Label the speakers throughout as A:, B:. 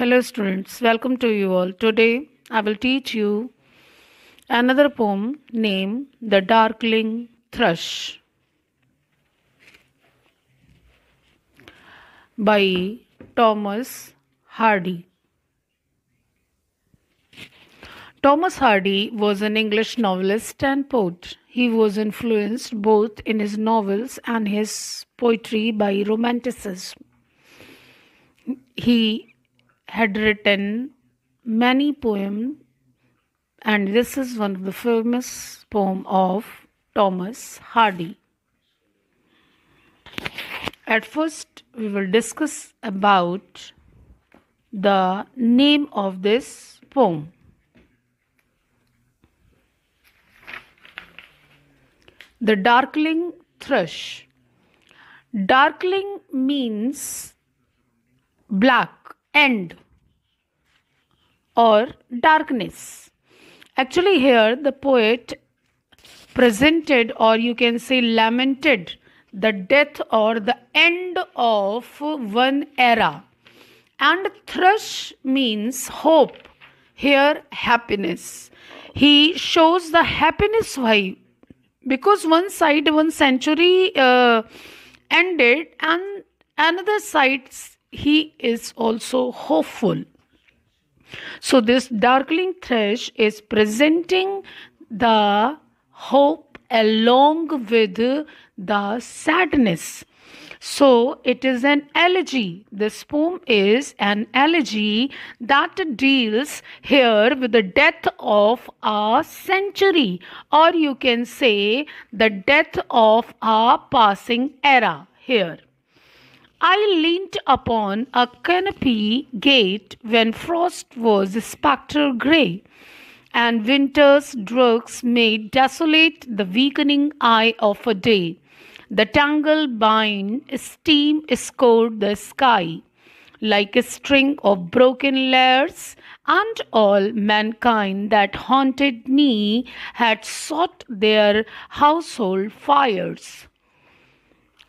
A: Hello students, welcome to you all. Today I will teach you another poem named The Darkling Thrush by Thomas Hardy. Thomas Hardy was an English novelist and poet. He was influenced both in his novels and his poetry by Romanticism. He had written many poems, and this is one of the famous poem of Thomas Hardy. At first, we will discuss about the name of this poem. The Darkling Thrush. Darkling means black end or darkness. Actually, here the poet presented, or you can say, lamented the death or the end of one era. And thrush means hope, here, happiness. He shows the happiness why. Because one side, one century uh, ended, and another side's he is also hopeful. So, this darkling thrush is presenting the hope along with the sadness. So, it is an elegy. This poem is an elegy that deals here with the death of a century, or you can say the death of a passing era here. I leant upon a canopy gate when frost was spectral grey, and winter's drugs made desolate the weakening eye of a day. The tangled vine steam scored the sky like a string of broken layers, and all mankind that haunted me had sought their household fires.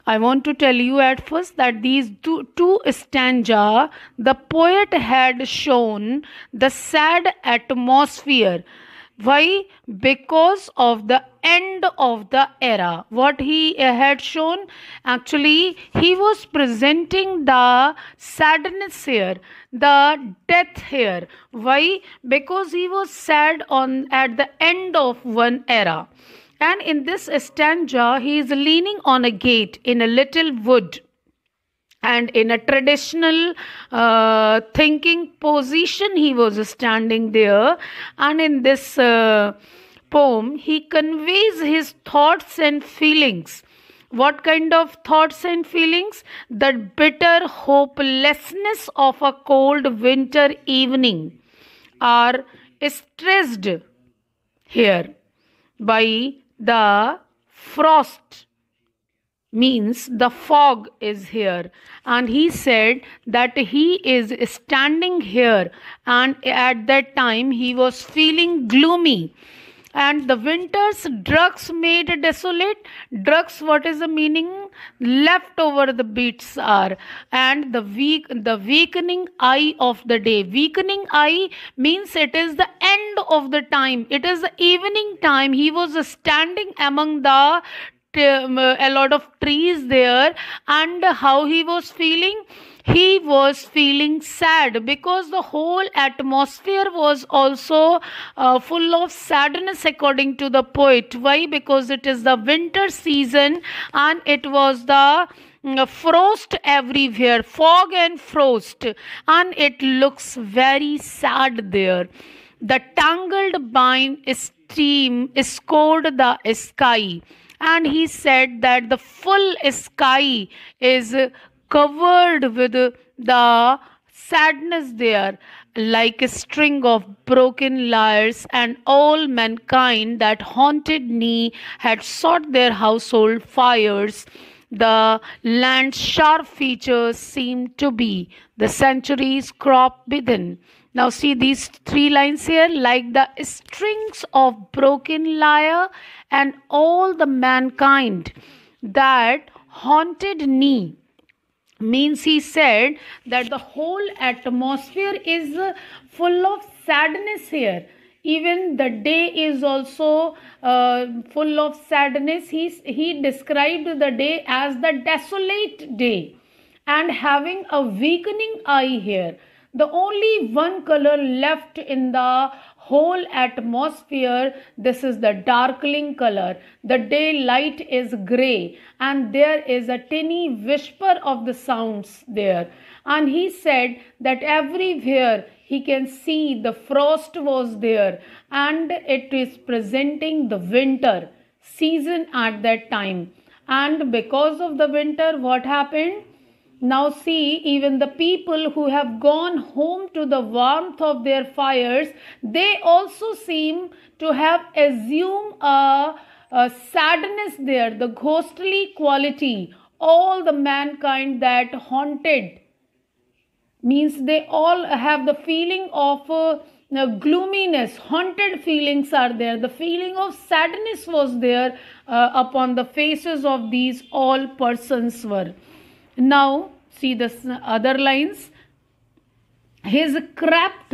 A: I want to tell you at first that these two, stanzas, stanza, the poet had shown the sad atmosphere. Why? Because of the end of the era. What he uh, had shown, actually, he was presenting the sadness here, the death here. Why? Because he was sad on at the end of one era. And in this stanza, he is leaning on a gate in a little wood. And in a traditional uh, thinking position, he was standing there. And in this uh, poem, he conveys his thoughts and feelings what kind of thoughts and feelings the bitter hopelessness of a cold winter evening are stressed here by the frost means the fog is here and he said that he is standing here and at that time he was feeling gloomy and the winters drugs made desolate drugs what is the meaning left over the beats are and the weak the weakening eye of the day weakening eye means it is the end of the time it is the evening time he was standing among the um, a lot of trees there and how he was feeling he was feeling sad because the whole atmosphere was also uh, full of sadness according to the poet why because it is the winter season and it was the mm, frost everywhere fog and frost and it looks very sad there the tangled vine stream scored the sky and he said that the full sky is covered with the sadness there, like a string of broken lyres, and all mankind that haunted me had sought their household fires. The land's sharp features seemed to be the centuries crop within. Now, see these three lines here like the strings of broken lyre and all the mankind that haunted me means he said that the whole atmosphere is full of sadness here even the day is also uh, full of sadness he he described the day as the desolate day and having a weakening eye here the only one color left in the whole atmosphere this is the darkling color the daylight is gray and there is a tinny whisper of the sounds there and he said that everywhere he can see the frost was there and it is presenting the winter season at that time and because of the winter what happened now see, even the people who have gone home to the warmth of their fires, they also seem to have assumed a, a sadness there, the ghostly quality. All the mankind that haunted means they all have the feeling of uh, gloominess haunted feelings are there the feeling of sadness was there uh, upon the faces of these all persons were now see the other lines. His craft,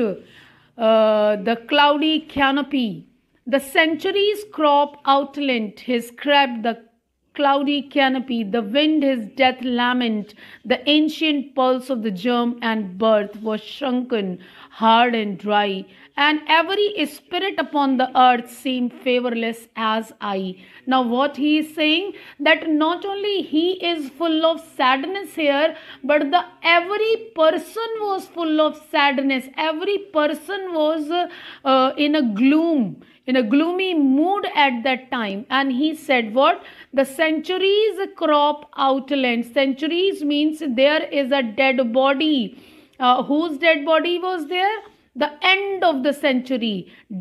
A: uh, the cloudy canopy, the centuries crop outland, his crab, the cloudy canopy, the wind his death lament, the ancient pulse of the germ and birth was shrunken, hard and dry, and every spirit upon the earth seemed favorless as I. Now, what he is saying that not only he is full of sadness here, but the every person was full of sadness, every person was uh, uh, in a gloom in a gloomy mood at that time and he said what the centuries crop outland centuries means there is a dead body uh, whose dead body was there the end of the century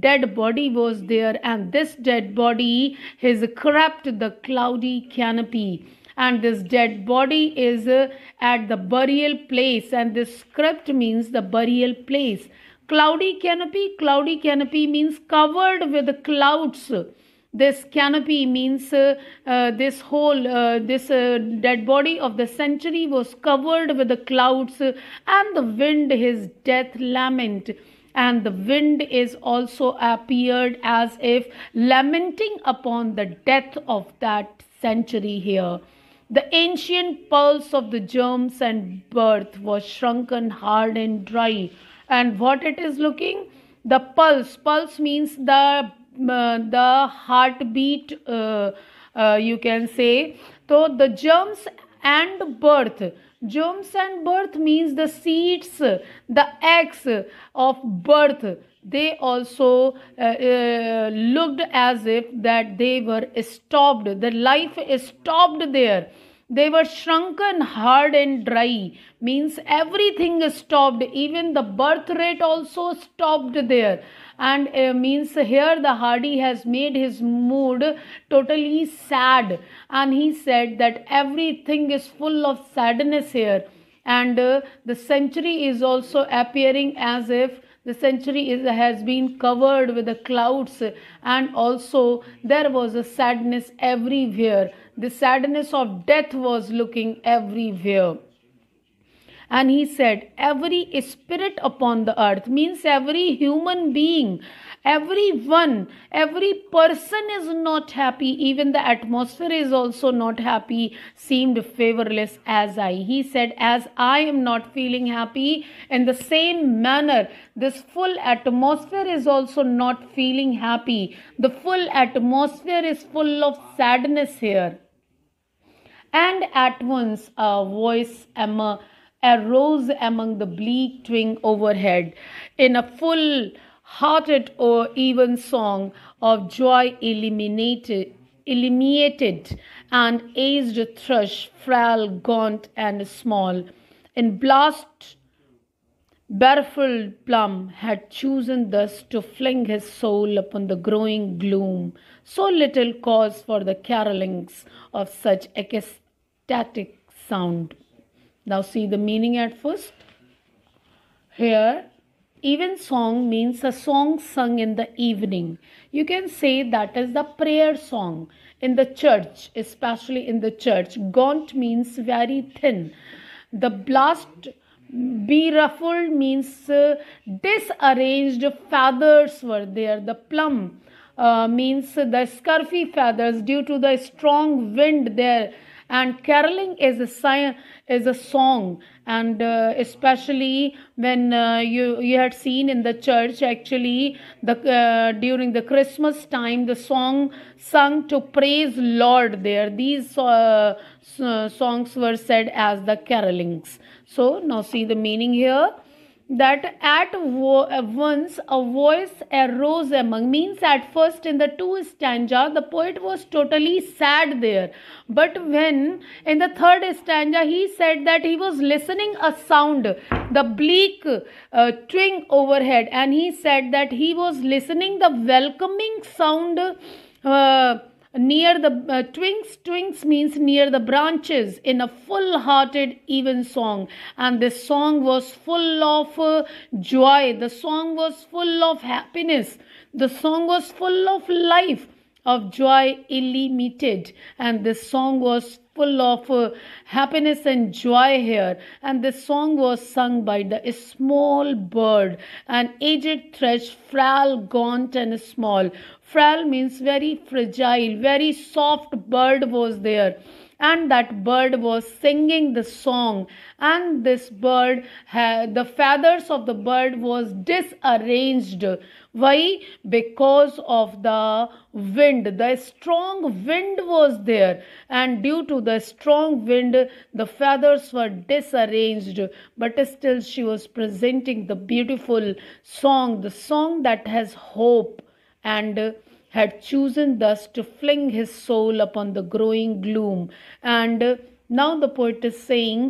A: dead body was there and this dead body has crept the cloudy canopy and this dead body is uh, at the burial place and this crypt means the burial place cloudy canopy cloudy canopy means covered with clouds this canopy means uh, uh, this whole uh, this uh, dead body of the century was covered with the clouds uh, and the wind his death lament and the wind is also appeared as if lamenting upon the death of that century here the ancient pulse of the germs and birth was shrunken hard and dry and what it is looking the pulse pulse means the uh, the heartbeat uh, uh, you can say so the germs and birth germs and birth means the seeds the eggs of birth they also uh, uh, looked as if that they were stopped the life is stopped there they were shrunken, hard, and dry. Means everything stopped. Even the birth rate also stopped there. And uh, means here the Hardy has made his mood totally sad. And he said that everything is full of sadness here. And uh, the century is also appearing as if the century is, has been covered with the clouds and also there was a sadness everywhere the sadness of death was looking everywhere. And he said, Every spirit upon the earth means every human being, everyone, every person is not happy. Even the atmosphere is also not happy, seemed favorless as I. He said, As I am not feeling happy, in the same manner, this full atmosphere is also not feeling happy. The full atmosphere is full of sadness here and at once a voice arose among the bleak twing overhead in a full hearted or even song of joy illuminated illuminated and aged thrush frail gaunt and small in blast Barefoot Plum had chosen thus to fling his soul upon the growing gloom. So little cause for the carolings of such a static sound. Now see the meaning at first. Here, even song means a song sung in the evening. You can say that is the prayer song in the church, especially in the church. Gaunt means very thin. The blast be ruffled means uh, disarranged feathers were there. The plum uh, means the scurfy feathers due to the strong wind there and caroling is a is a song, and uh, especially when uh, you you had seen in the church actually the uh, during the Christmas time the song sung to praise Lord. There, these uh, songs were said as the carolings. So now see the meaning here that at uh, once a voice arose among means at first in the two stanza the poet was totally sad there but when in the third stanza he said that he was listening a sound the bleak uh, twing overhead and he said that he was listening the welcoming sound uh, near the uh, twinks twinks means near the branches in a full hearted even song and this song was full of uh, joy the song was full of happiness the song was full of life of joy illimited and this song was full of uh, happiness and joy here. And this song was sung by the small bird, an aged thrush, frail, gaunt, and small. Frail means very fragile, very soft bird was there and that bird was singing the song and this bird the feathers of the bird was disarranged why because of the wind the strong wind was there and due to the strong wind the feathers were disarranged but still she was presenting the beautiful song the song that has hope and had chosen thus to fling his soul upon the growing gloom. And uh, now the poet is saying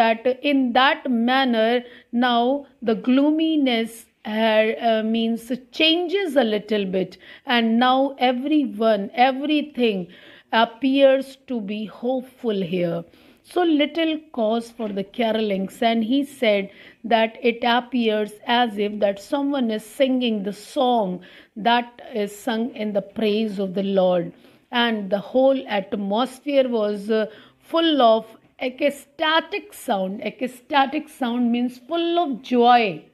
A: that in that manner, now the gloominess uh, uh, means changes a little bit, and now everyone, everything appears to be hopeful here. So little cause for the carolings, and he said that it appears as if that someone is singing the song that is sung in the praise of the lord and the whole atmosphere was uh, full of ecstatic sound ecstatic sound means full of joy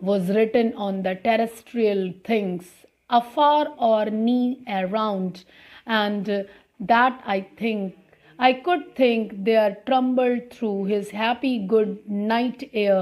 A: was written on the terrestrial things afar or near around and uh, that i think I could think there trembled through his happy good night air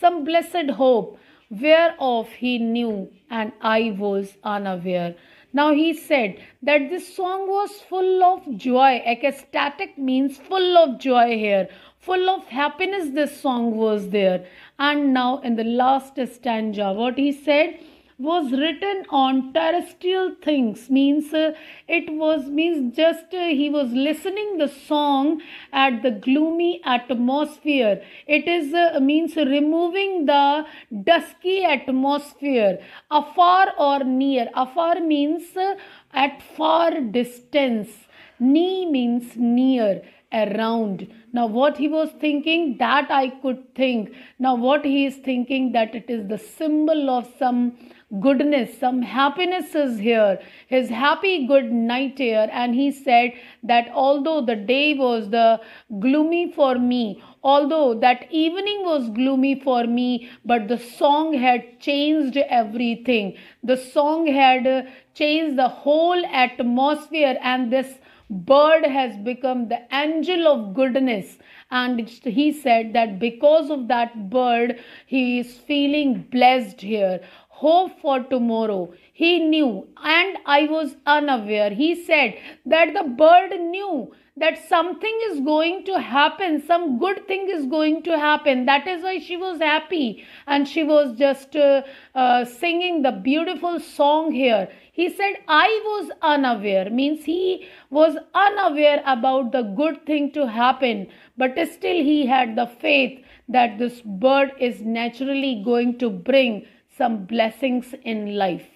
A: some blessed hope whereof he knew and I was unaware. Now he said that this song was full of joy. Ecstatic means full of joy here, full of happiness. This song was there. And now in the last stanza, what he said was written on terrestrial things means uh, it was means just uh, he was listening the song at the gloomy atmosphere it is uh, means removing the dusky atmosphere afar or near afar means uh, at far distance Knee means near around. Now, what he was thinking, that I could think. Now, what he is thinking, that it is the symbol of some goodness, some happiness is here, his happy good night air. And he said that although the day was the gloomy for me, although that evening was gloomy for me, but the song had changed everything. The song had uh, changed the whole atmosphere and this bird has become the angel of goodness and he said that because of that bird he is feeling blessed here hope for tomorrow. He knew, and I was unaware. He said that the bird knew that something is going to happen, some good thing is going to happen. That is why she was happy and she was just uh, uh, singing the beautiful song here. He said, I was unaware, means he was unaware about the good thing to happen, but still he had the faith that this bird is naturally going to bring some blessings in life.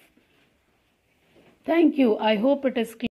A: Thank you. I hope it is clear.